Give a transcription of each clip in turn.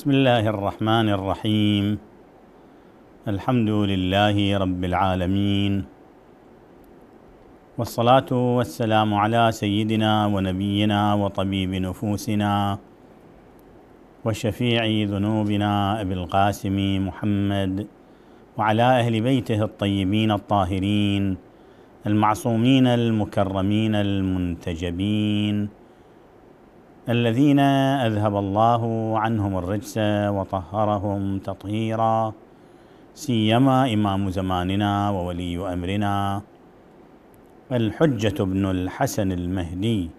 بسم الله الرحمن الرحيم الحمد لله رب العالمين والصلاه والسلام على سيدنا ونبينا وطبيب نفوسنا وشفيع ذنوبنا ابي القاسم محمد وعلى اهل بيته الطيبين الطاهرين المعصومين المكرمين المنتجبين الذين اذهب الله عنهم الرجس وطهرهم تطهيرا سيما امام زماننا وولي امرنا الحجه بن الحسن المهدي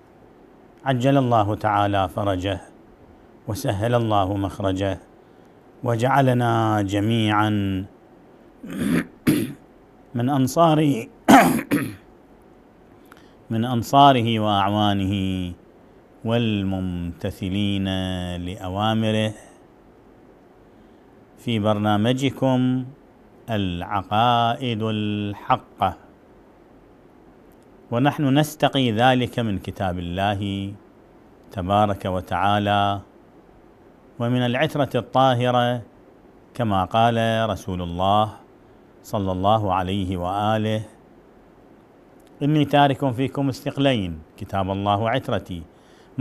عجل الله تعالى فرجه وسهل الله مخرجه وجعلنا جميعا من انصاره من انصاره واعوانه والممتثلين لأوامره في برنامجكم العقائد الحقة ونحن نستقي ذلك من كتاب الله تبارك وتعالى ومن العترة الطاهرة كما قال رسول الله صلى الله عليه وآله إني تارك فيكم استقلين كتاب الله عترتي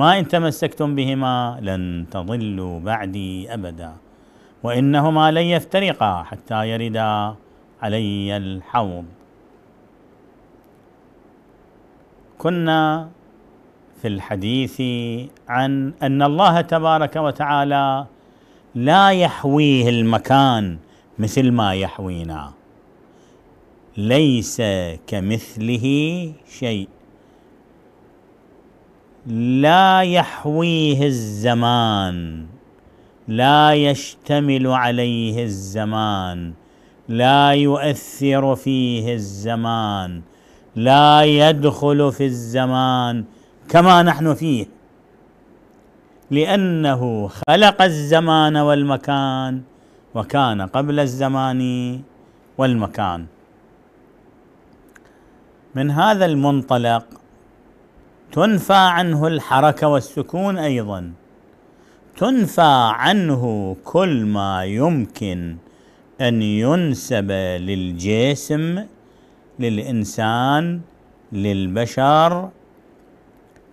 ما ان تمسكتم بهما لن تضلوا بعدي ابدا وانهما لن يفترقا حتى يردا علي الحوض كنا في الحديث عن ان الله تبارك وتعالى لا يحويه المكان مثل ما يحوينا ليس كمثله شيء لا يحويه الزمان لا يشتمل عليه الزمان لا يؤثر فيه الزمان لا يدخل في الزمان كما نحن فيه لانه خلق الزمان والمكان وكان قبل الزمان والمكان من هذا المنطلق تنفى عنه الحركه والسكون ايضا تنفى عنه كل ما يمكن ان ينسب للجسم للانسان للبشر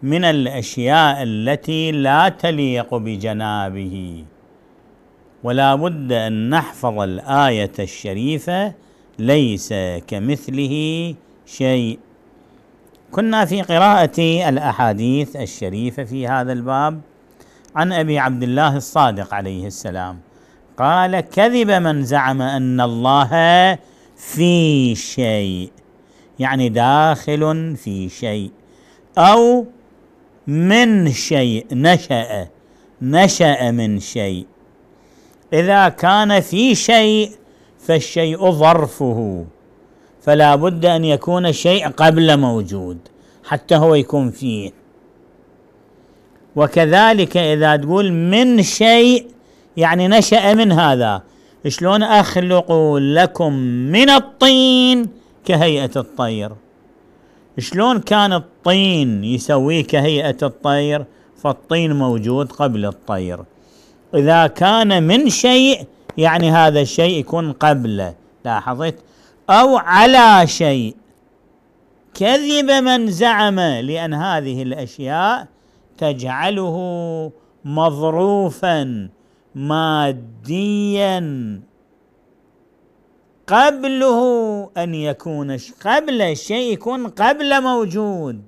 من الاشياء التي لا تليق بجنابه ولا بد ان نحفظ الايه الشريفه ليس كمثله شيء كنا في قراءة الأحاديث الشريفة في هذا الباب عن أبي عبد الله الصادق عليه السلام قال كذب من زعم أن الله في شيء يعني داخل في شيء أو من شيء نشأ نشأ من شيء إذا كان في شيء فالشيء ظرفه فلا بد أن يكون الشيء قبل موجود حتى هو يكون فيه وكذلك إذا تقول من شيء يعني نشأ من هذا شلون أخلق لكم من الطين كهيئة الطير شلون كان الطين يسويه كهيئة الطير فالطين موجود قبل الطير إذا كان من شيء يعني هذا الشيء يكون قبله لاحظت أو على شيء كذب من زعم لأن هذه الأشياء تجعله مظروفا ماديا قبله أن يكون قبل الشيء يكون قبل موجود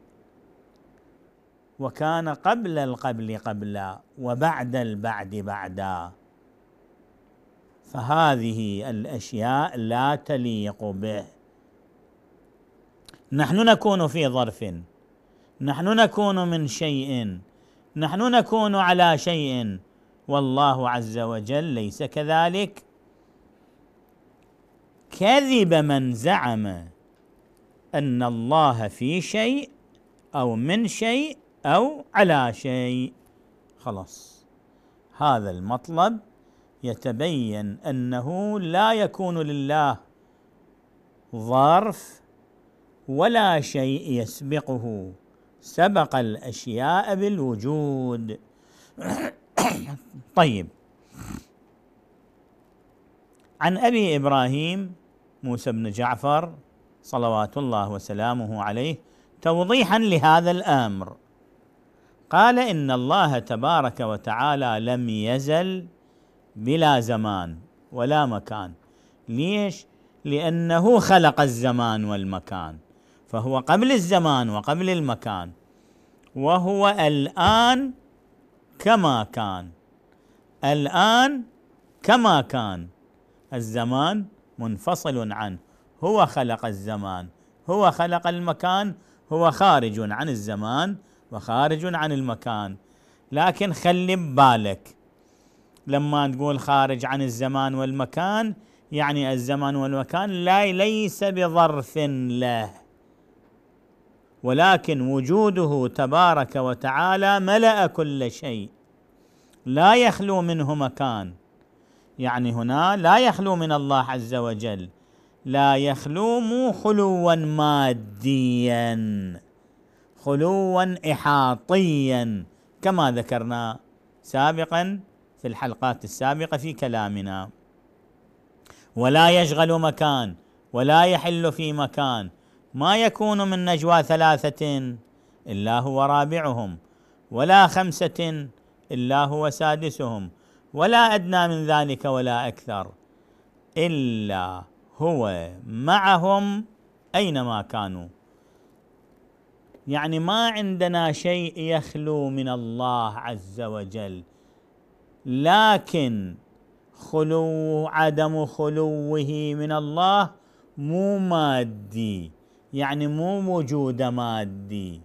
وكان قبل القبل قبلا وبعد البعد بعدا فهذه الاشياء لا تليق به نحن نكون في ظرف نحن نكون من شيء نحن نكون على شيء والله عز وجل ليس كذلك كذب من زعم ان الله في شيء او من شيء او على شيء خلاص هذا المطلب يتبين انه لا يكون لله ظرف ولا شيء يسبقه سبق الاشياء بالوجود طيب عن ابي ابراهيم موسى بن جعفر صلوات الله وسلامه عليه توضيحا لهذا الامر قال ان الله تبارك وتعالى لم يزل بلا زمان ولا مكان ليش؟ لأنه خلق الزمان والمكان فهو قبل الزمان وقبل المكان وهو الآن كما كان الآن كما كان الزمان منفصل عنه هو خلق الزمان هو خلق المكان هو خارج عن الزمان وخارج عن المكان لكن خلي بالك لما نقول خارج عن الزمان والمكان يعني الزمان والمكان لا ليس بظرف له ولكن وجوده تبارك وتعالى ملأ كل شيء لا يخلو منه مكان يعني هنا لا يخلو من الله عز وجل لا يخلو مو خلوا ماديا خلوا احاطيا كما ذكرنا سابقا في الحلقات السابقه في كلامنا ولا يشغل مكان ولا يحل في مكان ما يكون من نجوى ثلاثه الا هو رابعهم ولا خمسه الا هو سادسهم ولا ادنى من ذلك ولا اكثر الا هو معهم اينما كانوا يعني ما عندنا شيء يخلو من الله عز وجل لكن خلو عدم خلوه من الله مو مادي يعني مو وجود مادي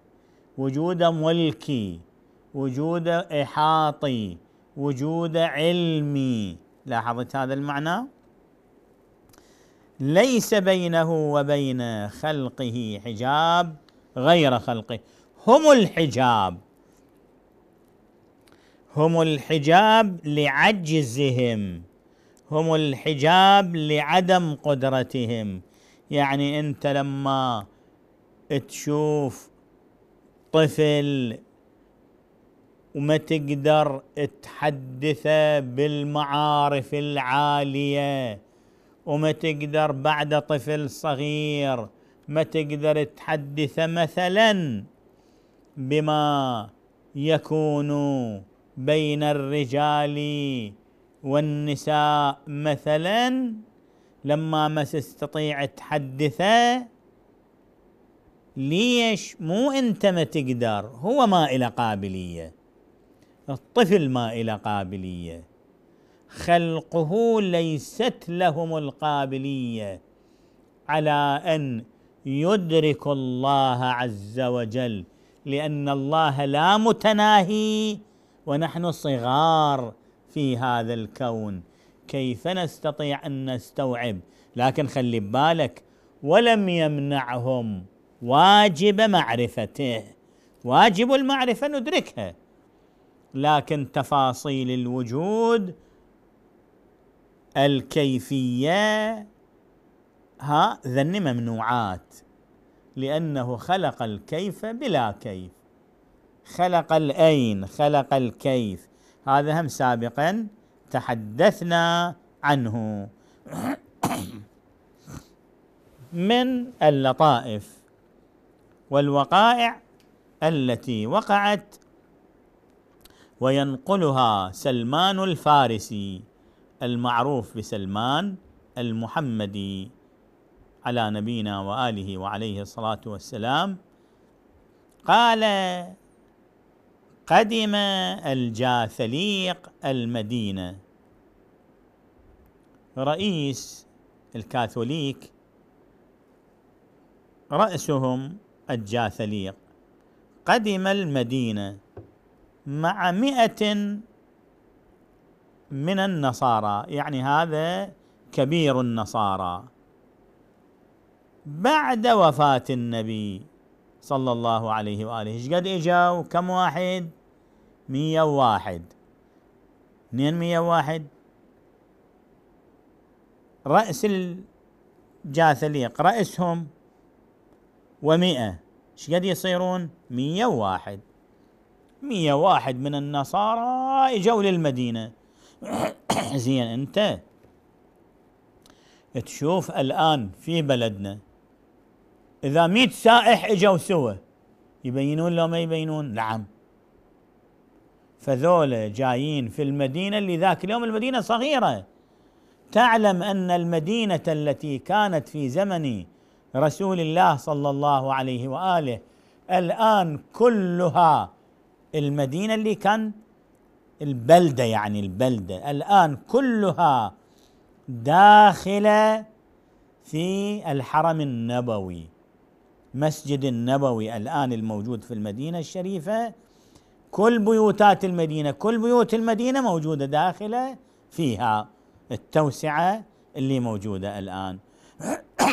وجود ملكي وجود احاطي وجود علمي لاحظت هذا المعنى ليس بينه وبين خلقه حجاب غير خلقه هم الحجاب هم الحجاب لعجزهم هم الحجاب لعدم قدرتهم يعني انت لما تشوف طفل وما تقدر تحدثه بالمعارف العاليه وما تقدر بعد طفل صغير ما تقدر تحدثه مثلا بما يكون بين الرجال والنساء مثلا لما ما تستطيع تحدثه ليش مو انت ما تقدر هو ما إلى قابلية الطفل ما إلى قابلية خلقه ليست لهم القابلية على أن يدرك الله عز وجل لأن الله لا متناهي ونحن صغار في هذا الكون كيف نستطيع ان نستوعب لكن خلي ببالك ولم يمنعهم واجب معرفته واجب المعرفه ندركها لكن تفاصيل الوجود الكيفيه ها ذن ممنوعات لانه خلق الكيف بلا كيف خلق الأين خلق الكيف هذا هم سابقا تحدثنا عنه من اللطائف والوقائع التي وقعت وينقلها سلمان الفارسي المعروف بسلمان المحمدي على نبينا واله وعليه الصلاه والسلام قال قدم الجاثليق المدينة رئيس الكاثوليك رأسهم الجاثليق قدم المدينة مع مئة من النصارى يعني هذا كبير النصارى بعد وفاة النبي صلى الله عليه وآله ايش قد اجاو كم واحد مية واحد اثنين مية واحد رأس الجاثليق رأسهم ومئة ايش قد يصيرون مية واحد مية واحد من النصارى اجوا للمدينة زين انت تشوف الآن في بلدنا اذا 100 سائح اجوا سوا يبينون لو ما يبينون نعم فذولا جايين في المدينه اللي ذاك اليوم المدينه صغيره تعلم ان المدينه التي كانت في زمن رسول الله صلى الله عليه واله الان كلها المدينه اللي كان البلده يعني البلده الان كلها داخله في الحرم النبوي مسجد النبوي الآن الموجود في المدينة الشريفة كل بيوتات المدينة كل بيوت المدينة موجودة داخله فيها التوسعة اللي موجودة الآن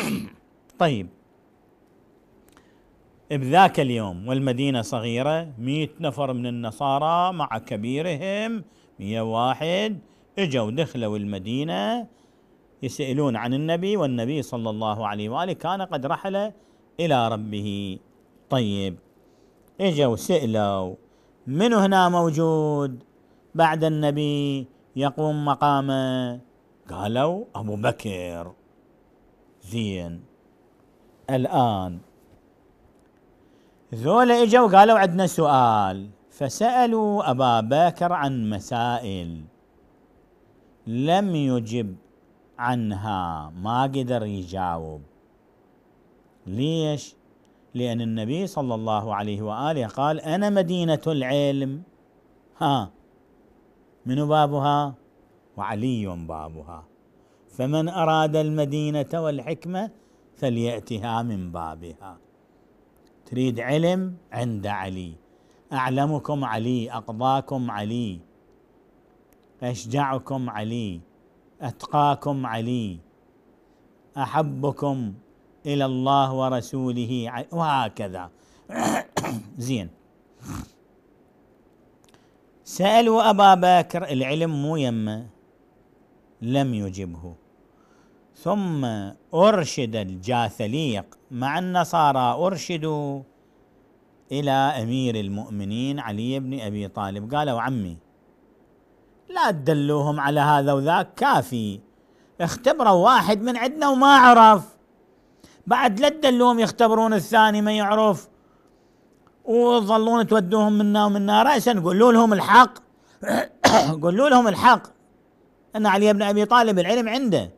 طيب بذاك اليوم والمدينة صغيرة مئة نفر من النصارى مع كبيرهم مئة واحد اجوا دخلوا المدينة يسألون عن النبي والنبي صلى الله عليه وآله كان قد رحل إلى ربه طيب إجوا سئلوا من هنا موجود بعد النبي يقوم مقامه قالوا أبو بكر زين الآن ذولا إجوا قالوا عندنا سؤال فسألوا أبا بكر عن مسائل لم يجب عنها ما قدر يجاوب ليش؟ لأن النبي صلى الله عليه وآله قال أنا مدينة العلم ها من بابها وعلي بابها فمن أراد المدينة والحكمة فليأتها من بابها تريد علم عند علي أعلمكم علي أقضاكم علي أشجعكم علي أتقاكم علي أحبكم إلى الله ورسوله وهكذا زين سألوا أبا بكر العلم مو يمه لم يجبه ثم أرشد الجاثليق مع النصارى أرشدوا إلى أمير المؤمنين علي بن أبي طالب قالوا عمي لا تدلوهم على هذا وذاك كافي اختبروا واحد من عندنا وما عرف بعد لا تدلوهم يختبرون الثاني ما يعرف وتظلون تودوهم منا ومنا رأسا قولوا لهم الحق قولوا لهم الحق أن علي بن أبي طالب العلم عنده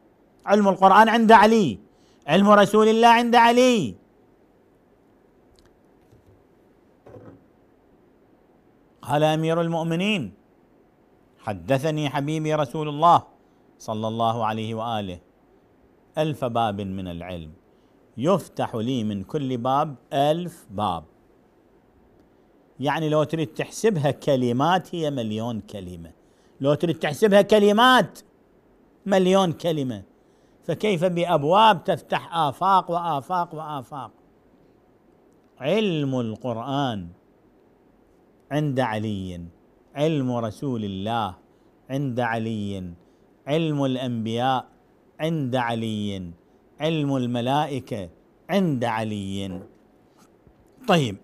علم القرآن عند علي علم رسول الله عند علي قال امير المؤمنين حدثني حبيبي رسول الله صلى الله عليه واله الف باب من العلم يفتح لي من كل باب ألف باب يعني لو تريد تحسبها كلمات هي مليون كلمة لو تريد تحسبها كلمات مليون كلمة فكيف بأبواب تفتح آفاق وآفاق وآفاق علم القرآن عند علي علم رسول الله عند علي علم الأنبياء عند علي علم الملائكه عند علي طيب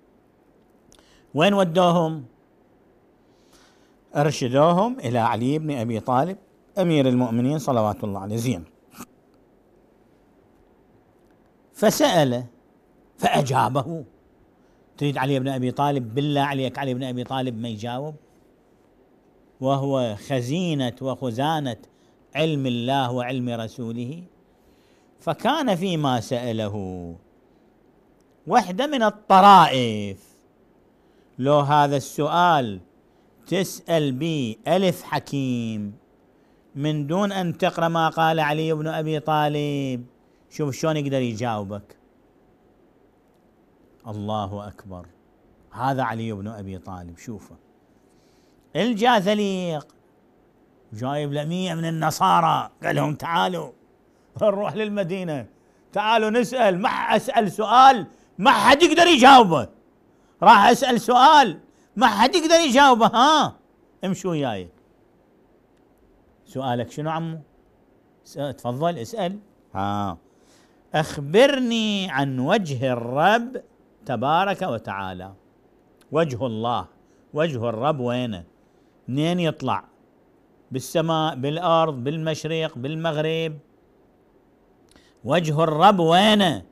وين ودوهم ارشدوهم الى علي بن ابي طالب امير المؤمنين صلوات الله عليه زين فسال فاجابه تريد علي بن ابي طالب بالله عليك علي بن ابي طالب ما يجاوب وهو خزينه وخزانه علم الله وعلم رسوله فكان فيما سأله وحدة من الطرائف لو هذا السؤال تسأل بي ألف حكيم من دون أن تقرأ ما قال علي بن أبي طالب شوف شلون يقدر يجاوبك الله أكبر هذا علي بن أبي طالب شوفه الجاثليق جايب لمية من النصارى قال لهم تعالوا نروح للمدينة تعالوا نسأل ما أسأل سؤال ما حد يقدر يجاوبه راح أسأل سؤال ما حد يقدر يجاوبه ها امشوا وياي سؤالك شنو عمو تفضل اسأل ها أخبرني عن وجه الرب تبارك وتعالى وجه الله وجه الرب وينه منين يطلع بالسماء بالارض بالمشرق بالمغرب وجه الرب وينه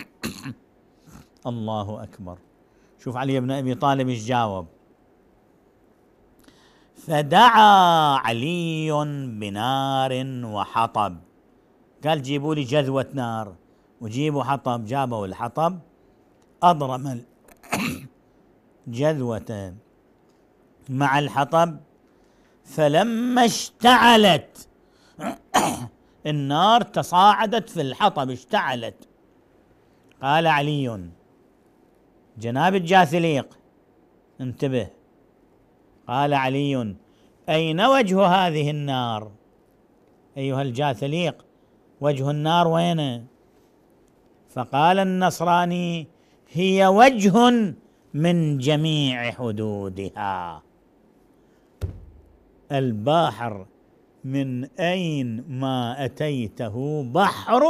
الله اكبر شوف علي بن ابي طالب ايش جاوب فدعا علي بنار وحطب قال جيبوا لي جذوه نار وجيبوا حطب جابوا الحطب اضرم جذوة مع الحطب فلما اشتعلت النار تصاعدت في الحطب اشتعلت قال علي جناب الجاثليق انتبه قال علي أين وجه هذه النار أيها الجاثليق وجه النار وين فقال النصراني هي وجه من جميع حدودها الباحر من أين ما أتيته بحر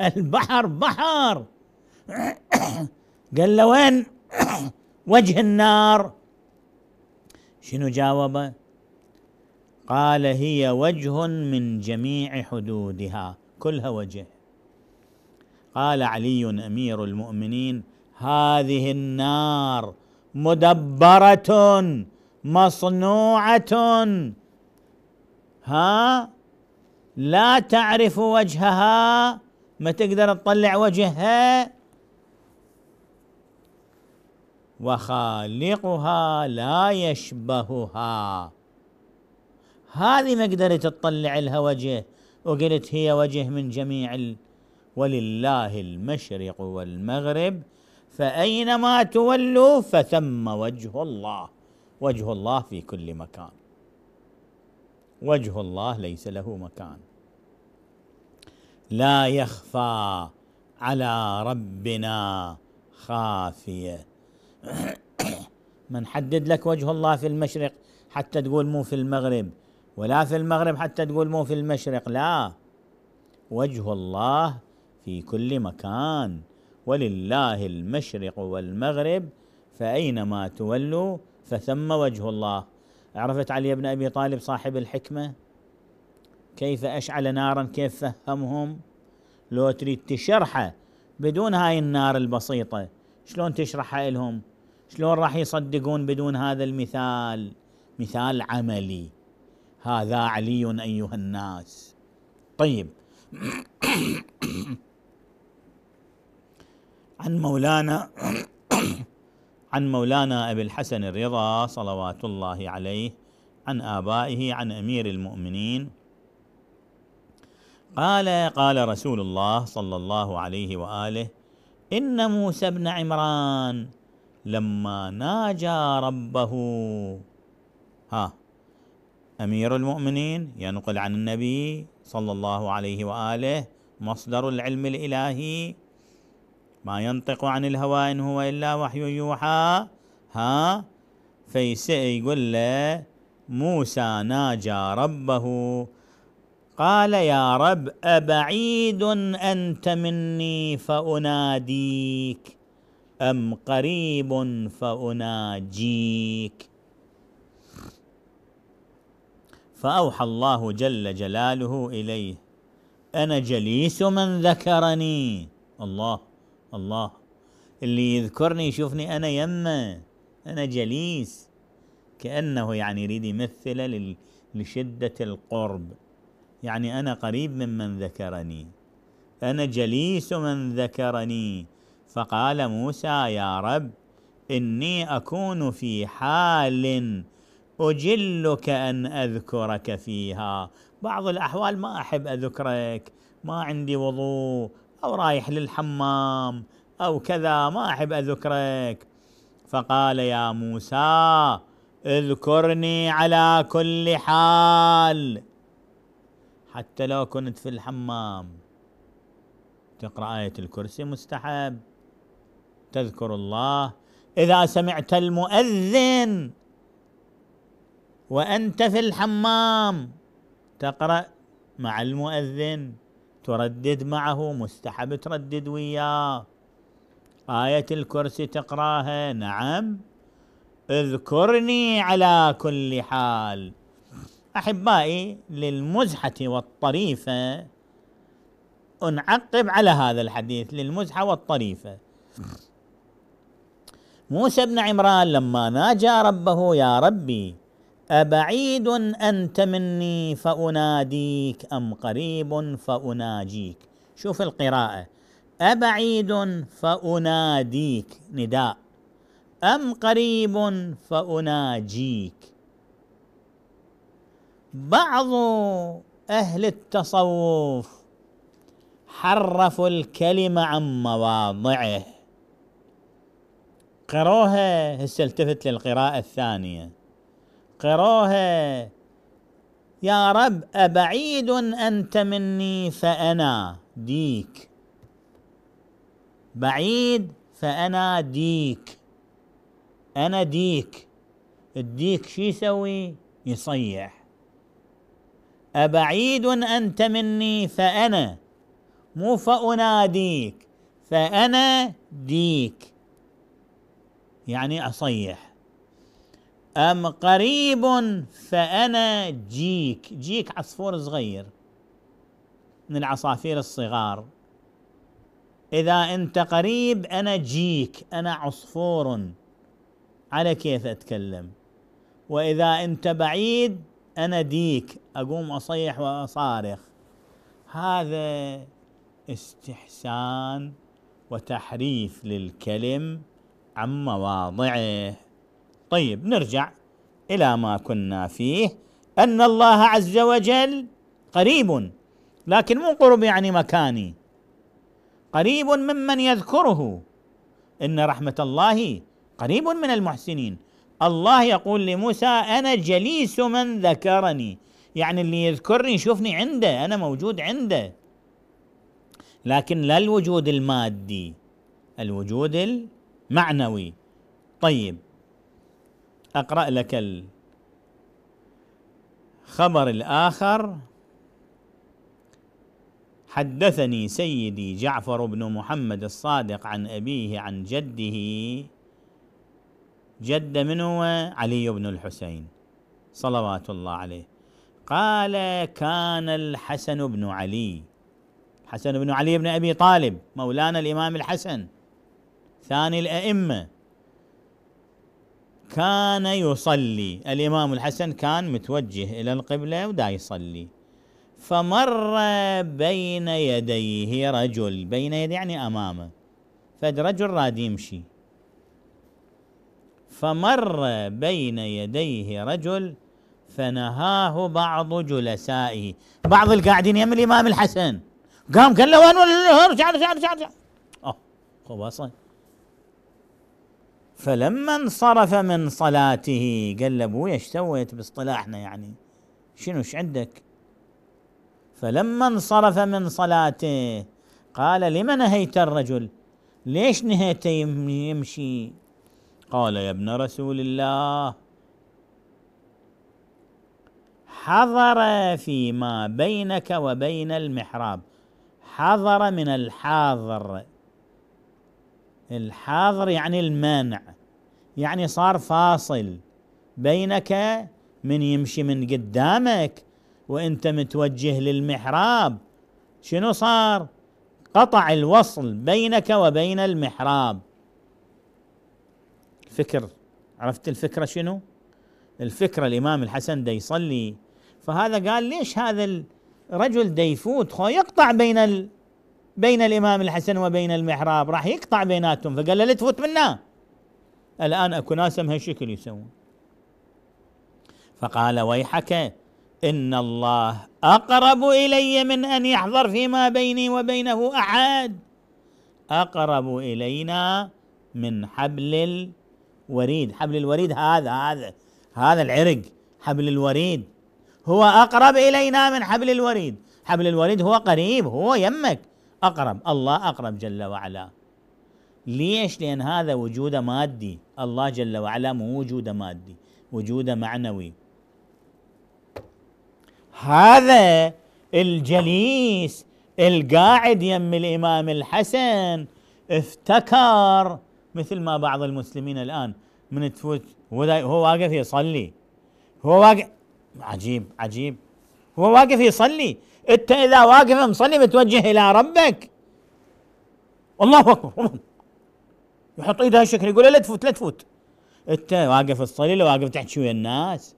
البحر بحر قال له وين وجه النار شنو جاوبه قال هي وجه من جميع حدودها كلها وجه قال علي أمير المؤمنين هذه النار مدبرة مصنوعة ها لا تعرف وجهها ما تقدر تطلع وجهها وخالقها لا يشبهها هذه ما قدرت تطلع لها وجه وقلت هي وجه من جميع ال... ولله المشرق والمغرب فأينما تولوا فثم وجه الله وجه الله في كل مكان وجه الله ليس له مكان لا يخفى على ربنا خافيه من حدد لك وجه الله في المشرق حتى تقول مو في المغرب ولا في المغرب حتى تقول مو في المشرق لا وجه الله في كل مكان ولله المشرق والمغرب فأينما تولوا فثم وجه الله عرفت علي بن ابي طالب صاحب الحكمه كيف اشعل نارا كيف فهمهم لو تريد تشرحه بدون هاي النار البسيطه شلون تشرحها لهم شلون راح يصدقون بدون هذا المثال مثال عملي هذا علي ايها الناس طيب عن مولانا عن مولانا ابي الحسن الرضا صلوات الله عليه عن ابائه عن امير المؤمنين قال قال رسول الله صلى الله عليه واله ان موسى بن عمران لما ناجى ربه ها امير المؤمنين ينقل عن النبي صلى الله عليه واله مصدر العلم الالهي ما ينطق عن الهوى إن هو إلا وحي يوحى ها فيسئ يقول له موسى ناجى ربه قال يا رب أبعيد أنت مني فأناديك أم قريب فأناجيك فأوحى الله جل جلاله إليه أنا جليس من ذكرني الله الله اللي يذكرني يشوفني أنا يمه أنا جليس كأنه يعني يريد يمثل لشدة القرب يعني أنا قريب ممن ذكرني أنا جليس من ذكرني فقال موسى يا رب إني أكون في حال أجلك أن أذكرك فيها بعض الأحوال ما أحب أذكرك ما عندي وضوء أو رايح للحمام أو كذا ما أحب أذكرك فقال يا موسى اذكرني على كل حال حتى لو كنت في الحمام تقرأ آية الكرسي مستحب تذكر الله إذا سمعت المؤذن وأنت في الحمام تقرأ مع المؤذن تردد معه مستحب تردد وياه آية الكرسي تقراها نعم اذكرني على كل حال أحبائي للمزحة والطريفة انعقب على هذا الحديث للمزحة والطريفة موسى بن عمران لما ناجى ربه يا ربي أبعيد أنت مني فأناديك أم قريب فأناجيك شوف القراءة أبعيد فأناديك نداء أم قريب فأناجيك بعض أهل التصوف حرفوا الكلمة عن مواضعه قروها هسه التفت للقراءة الثانية قراها يا رب أبعيد أنت مني فأنا ديك بعيد فأنا ديك أنا ديك الديك شي يسوي يصيح أبعيد أنت مني فأنا مو فأناديك فأنا ديك يعني أصيح أم قريب فأنا جيك جيك عصفور صغير من العصافير الصغار إذا أنت قريب أنا جيك أنا عصفور على كيف أتكلم وإذا أنت بعيد أنا ديك أقوم أصيح وأصارخ هذا استحسان وتحريف للكلم عن مواضعه طيب نرجع الى ما كنا فيه ان الله عز وجل قريب لكن مو قرب يعني مكاني قريب ممن يذكره ان رحمه الله قريب من المحسنين الله يقول لموسى انا جليس من ذكرني يعني اللي يذكرني يشوفني عنده انا موجود عنده لكن لا الوجود المادي الوجود المعنوي طيب أقرأ لك الخبر الآخر حدثني سيدي جعفر بن محمد الصادق عن أبيه عن جده جد من هو علي بن الحسين صلوات الله عليه قال كان الحسن بن علي حسن بن علي بن أبي طالب مولانا الإمام الحسن ثاني الأئمة كان يصلي الإمام الحسن كان متوجه إلى القبلة ودا يصلي فمر بين يديه رجل بين يدي يعني أمامه فد رجل راد يمشي فمر بين يديه رجل فنهاه بعض جلسائه بعض القاعدين يم الإمام الحسن قام قال له وين ارجع ارجع ارجع ارجع اه خلاص فلما انصرف من صلاته قال له ابوي سويت باصطلاحنا يعني شنو ايش عندك فلما انصرف من صلاته قال لم نهيت الرجل ليش نهيته يمشي قال يا ابن رسول الله حضر فيما بينك وبين المحراب حضر من الحاضر الحاضر يعني المنع يعني صار فاصل بينك من يمشي من قدامك وانت متوجه للمحراب شنو صار قطع الوصل بينك وبين المحراب فكر عرفت الفكرة شنو الفكرة الإمام الحسن دا يصلي فهذا قال ليش هذا الرجل دا يفوت يقطع بين بين الامام الحسن وبين المحراب راح يقطع بيناتهم فقال له لا تفوت منا الان اكو ناس بهالشكل يسوون فقال ويحك ان الله اقرب الي من ان يحضر فيما بيني وبينه احد اقرب الينا من حبل الوريد حبل الوريد هذا هذا هذا العرق حبل الوريد هو اقرب الينا من حبل الوريد حبل الوريد هو قريب هو يمك اقرب الله اقرب جل وعلا ليش لان هذا وجوده مادي الله جل وعلا مو وجوده مادي وجوده معنوي هذا الجليس القاعد يم الامام الحسن افتكر مثل ما بعض المسلمين الان من تفوت هو واقف يصلي هو واقف عجيب عجيب هو واقف يصلي انت اذا واقف مصلي متوجه الى ربك الله اكبر يحط ايده هالشكل يقول لا تفوت لا تفوت انت واقف تصلي لو واقف تحكي ويا الناس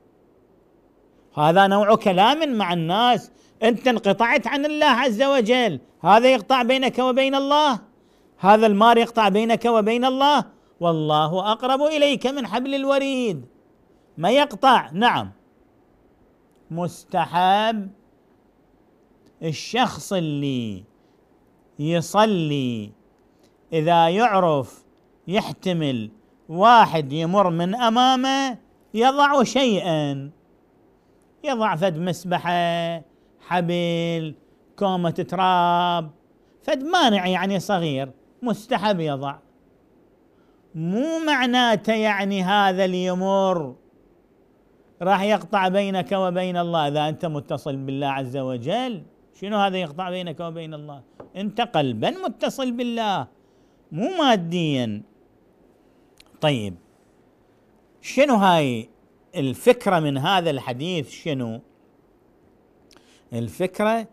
هذا نوع كلام مع الناس انت انقطعت عن الله عز وجل هذا يقطع بينك وبين الله هذا المار يقطع بينك وبين الله والله اقرب اليك من حبل الوريد ما يقطع نعم مستحب الشخص اللي يصلي اذا يعرف يحتمل واحد يمر من امامه يضع شيئا يضع فد مسبحه حبل كومه تراب فد مانع يعني صغير مستحب يضع مو معناته يعني هذا اللي يمر راح يقطع بينك وبين الله اذا انت متصل بالله عز وجل شنو هذا يقطع بينك وبين الله انت قلبا متصل بالله مو ماديا طيب شنو هاي الفكرة من هذا الحديث شنو الفكرة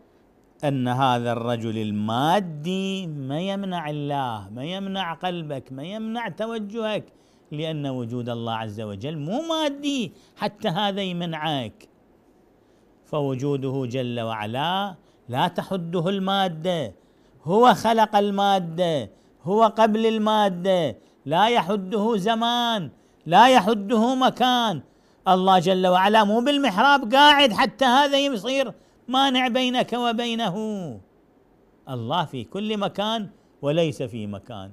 أن هذا الرجل المادي ما يمنع الله ما يمنع قلبك ما يمنع توجهك لأن وجود الله عز وجل مو مادي حتى هذا يمنعك فوجوده جل وعلا لا تحده الماده هو خلق الماده هو قبل الماده لا يحده زمان لا يحده مكان الله جل وعلا مو بالمحراب قاعد حتى هذا يصير مانع بينك وبينه الله في كل مكان وليس في مكان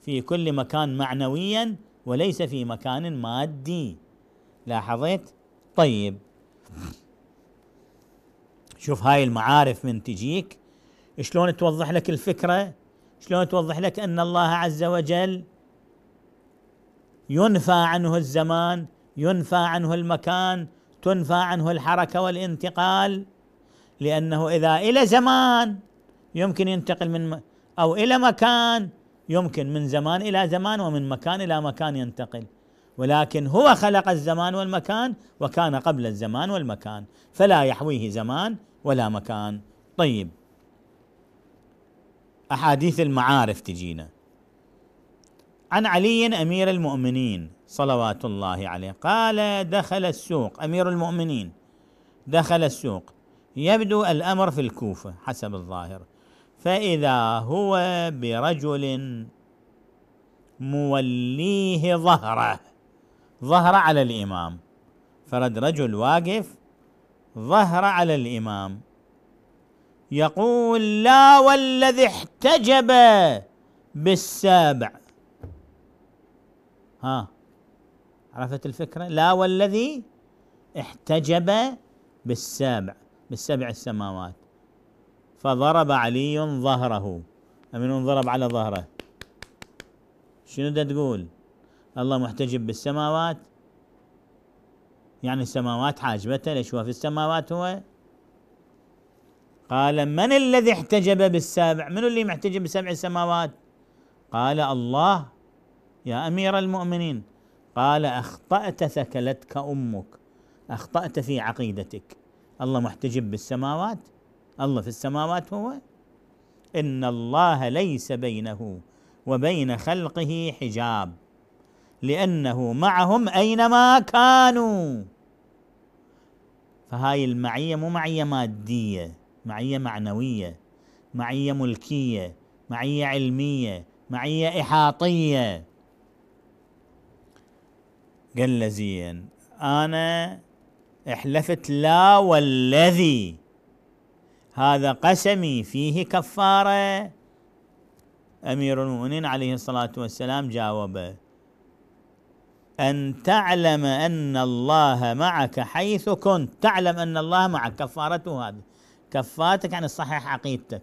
في كل مكان معنويا وليس في مكان مادي لاحظت طيب شوف هاي المعارف من تجيك شلون توضح لك الفكره شلون توضح لك ان الله عز وجل ينفى عنه الزمان ينفى عنه المكان تنفى عنه الحركه والانتقال لانه اذا الى زمان يمكن ينتقل من او الى مكان يمكن من زمان الى زمان ومن مكان الى مكان ينتقل ولكن هو خلق الزمان والمكان وكان قبل الزمان والمكان فلا يحويه زمان ولا مكان طيب احاديث المعارف تجينا عن علي امير المؤمنين صلوات الله عليه قال دخل السوق امير المؤمنين دخل السوق يبدو الامر في الكوفه حسب الظاهر فاذا هو برجل موليه ظهره ظهره على الامام فرد رجل واقف ظهر على الامام يقول لا والذي احتجب بالسابع ها عرفت الفكره لا والذي احتجب بالسابع بالسبع السماوات فضرب علي ظهره امين ضرب على ظهره شنو تقول الله محتجب بالسماوات يعني السماوات حاجبته ليش هو في السماوات هو قال من الذي احتجب بالسابع من اللي محتجب بسبع السماوات قال الله يا أمير المؤمنين قال أخطأت ثكلتك أمك أخطأت في عقيدتك الله محتجب بالسماوات الله في السماوات هو إن الله ليس بينه وبين خلقه حجاب لأنه معهم أينما كانوا فهاي المعية مو معية مادية معية معنوية معية ملكية معية علمية معية إحاطية قال زين أنا احلفت لا والذي هذا قسمي فيه كفارة أمير المؤمنين عليه الصلاة والسلام جاوبه أن تعلم أن الله معك حيث كنت تعلم أن الله معك كفارته هذه كفارتك عن يعني تصحح عقيدتك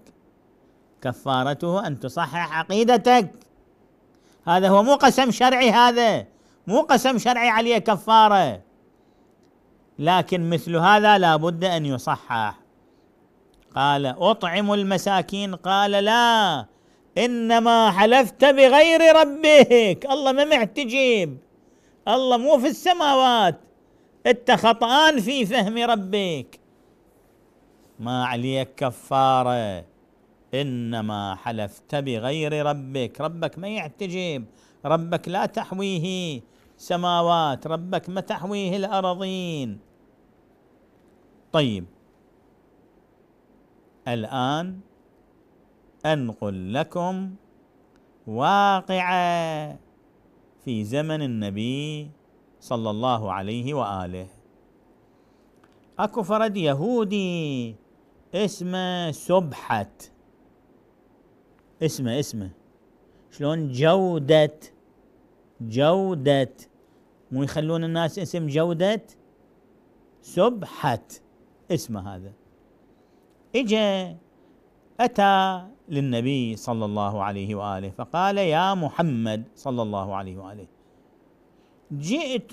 كفارته أن تصحح عقيدتك هذا هو مو قسم شرعي هذا مو قسم شرعي عليه كفارة لكن مثل هذا لا بد أن يصحح قال أطعم المساكين قال لا إنما حلفت بغير ربك الله ما معتجيب الله مو في السماوات انت خطآن في فهم ربك ما عليك كفاره انما حلفت بغير ربك ربك ما يعتجب ربك لا تحويه سماوات ربك ما تحويه الارضين طيب الان انقل لكم واقعه في زمن النبي صلى الله عليه واله اكو فرد يهودي اسمه سبحت اسمه اسمه شلون جودة جودة مو يخلون الناس اسم جودة سبحت اسمه هذا اجا أتى للنبي صلى الله عليه وآله فقال يا محمد صلى الله عليه وآله جئت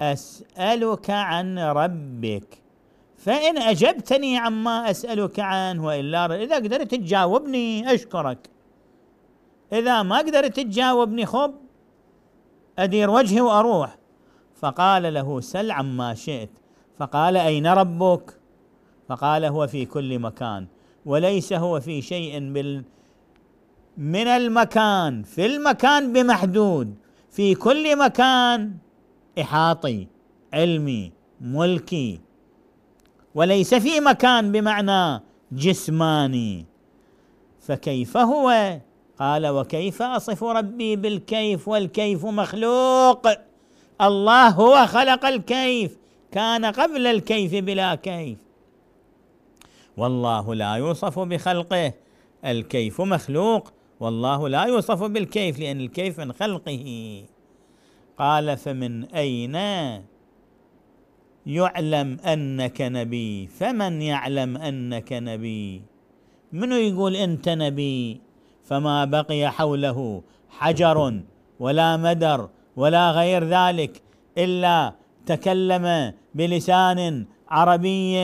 أسألك عن ربك فإن أجبتني عما أسألك عنه وإلا إذا قدرت تجاوبني أشكرك إذا ما قدرت تجاوبني خب أدير وجهي وأروح فقال له سل عما شئت فقال أين ربك فقال هو في كل مكان وليس هو في شيء بال من المكان في المكان بمحدود في كل مكان احاطي علمي ملكي وليس في مكان بمعنى جسماني فكيف هو قال وكيف اصف ربي بالكيف والكيف مخلوق الله هو خلق الكيف كان قبل الكيف بلا كيف والله لا يوصف بخلقه الكيف مخلوق والله لا يوصف بالكيف لأن الكيف من خلقه قال فمن أين يعلم أنك نبي فمن يعلم أنك نبي من يقول أنت نبي فما بقي حوله حجر ولا مدر ولا غير ذلك إلا تكلم بلسان عربي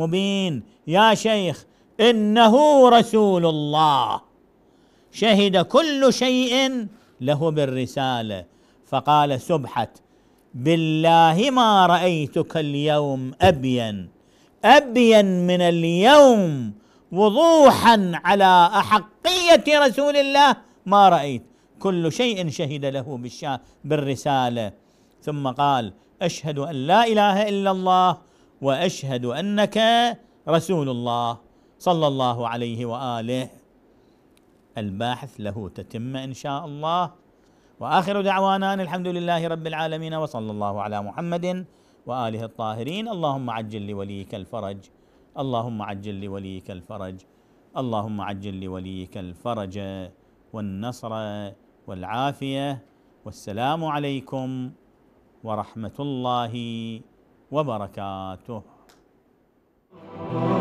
مبين يا شيخ انه رسول الله شهد كل شيء له بالرساله فقال سبحت بالله ما رايتك اليوم ابين ابين من اليوم وضوحا على احقيه رسول الله ما رايت كل شيء شهد له بالرساله ثم قال اشهد ان لا اله الا الله واشهد انك رسول الله صلى الله عليه واله الباحث له تتمه ان شاء الله واخر دعوانا ان الحمد لله رب العالمين وصلى الله على محمد واله الطاهرين اللهم عجل لوليك الفرج اللهم عجل لوليك الفرج اللهم عجل لوليك الفرج والنصر والعافيه والسلام عليكم ورحمه الله وبركاته